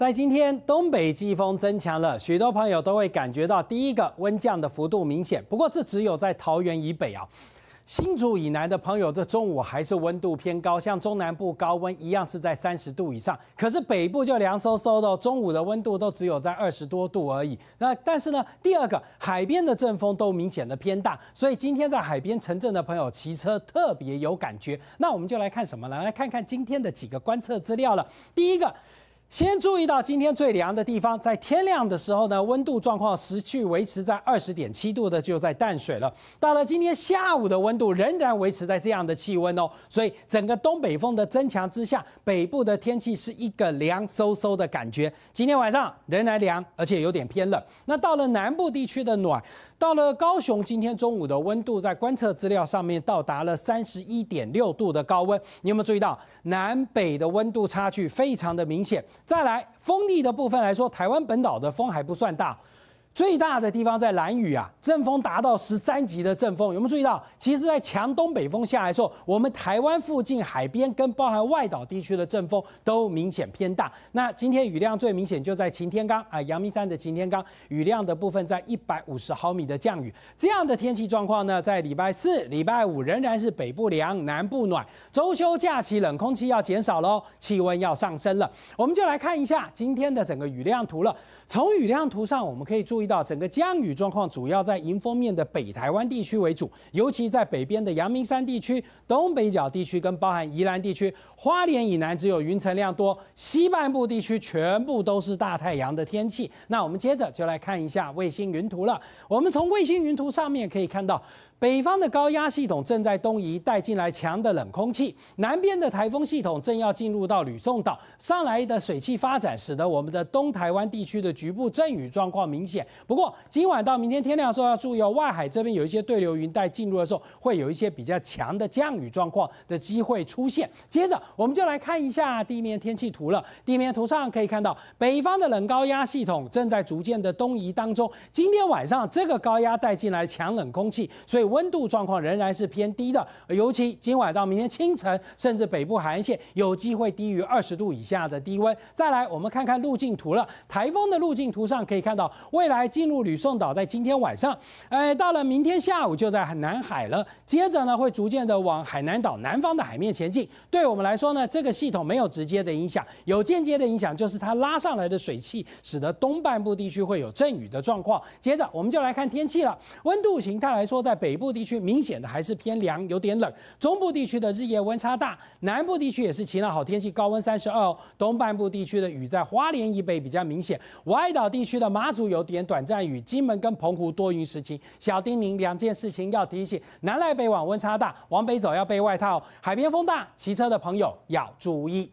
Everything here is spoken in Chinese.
在今天，东北季风增强了，许多朋友都会感觉到第一个温降的幅度明显。不过，这只有在桃园以北啊，新竹以南的朋友，这中午还是温度偏高，像中南部高温一样是在三十度以上。可是北部就凉飕飕的，中午的温度都只有在二十多度而已。那但是呢，第二个海边的阵风都明显的偏大，所以今天在海边城镇的朋友骑车特别有感觉。那我们就来看什么呢？来看看今天的几个观测资料了。第一个。先注意到今天最凉的地方，在天亮的时候呢，温度状况持续维持在二十点七度的就在淡水了。到了今天下午的温度仍然维持在这样的气温哦，所以整个东北风的增强之下，北部的天气是一个凉飕飕的感觉。今天晚上仍然凉，而且有点偏冷。那到了南部地区的暖，到了高雄，今天中午的温度在观测资料上面到达了三十一点六度的高温。你有没有注意到南北的温度差距非常的明显？再来，风力的部分来说，台湾本岛的风还不算大。最大的地方在蓝雨啊，阵风达到十三级的阵风，有没有注意到？其实，在强东北风下来的时候，我们台湾附近海边跟包含外岛地区的阵风都明显偏大。那今天雨量最明显就在晴天刚，啊，阳明山的晴天刚，雨量的部分在一百五十毫米的降雨。这样的天气状况呢，在礼拜四、礼拜五仍然是北部凉、南部暖。周休假期冷空气要减少喽，气温要上升了。我们就来看一下今天的整个雨量图了。从雨量图上，我们可以注遇到整个降雨状况主要在迎风面的北台湾地区为主，尤其在北边的阳明山地区、东北角地区跟包含宜兰地区，花莲以南只有云层量多，西半部地区全部都是大太阳的天气。那我们接着就来看一下卫星云图了。我们从卫星云图上面可以看到，北方的高压系统正在东移，带进来强的冷空气；南边的台风系统正要进入到吕宋岛上来的水汽发展，使得我们的东台湾地区的局部阵雨状况明显。不过，今晚到明天天亮的时候要注意哦。外海这边有一些对流云带进入的时候，会有一些比较强的降雨状况的机会出现。接着，我们就来看一下地面天气图了。地面图上可以看到，北方的冷高压系统正在逐渐的东移当中。今天晚上这个高压带进来强冷空气，所以温度状况仍然是偏低的。尤其今晚到明天清晨，甚至北部海岸线有机会低于二十度以下的低温。再来，我们看看路径图了。台风的路径图上可以看到，未来还进入吕宋岛，在今天晚上，哎，到了明天下午就在南海了。接着呢，会逐渐的往海南岛南方的海面前进。对我们来说呢，这个系统没有直接的影响，有间接的影响，就是它拉上来的水汽，使得东半部地区会有阵雨的状况。接着，我们就来看天气了。温度形态来说，在北部地区明显的还是偏凉，有点冷；中部地区的日夜温差大；南部地区也是晴朗好天气，高温三十二哦。东半部地区的雨在花莲以北比较明显，外岛地区的马祖有点。短暂雨，金门跟澎湖多云时晴。小叮咛，两件事情要提醒：南来北往温差大，往北走要备外套；海边风大，骑车的朋友要注意。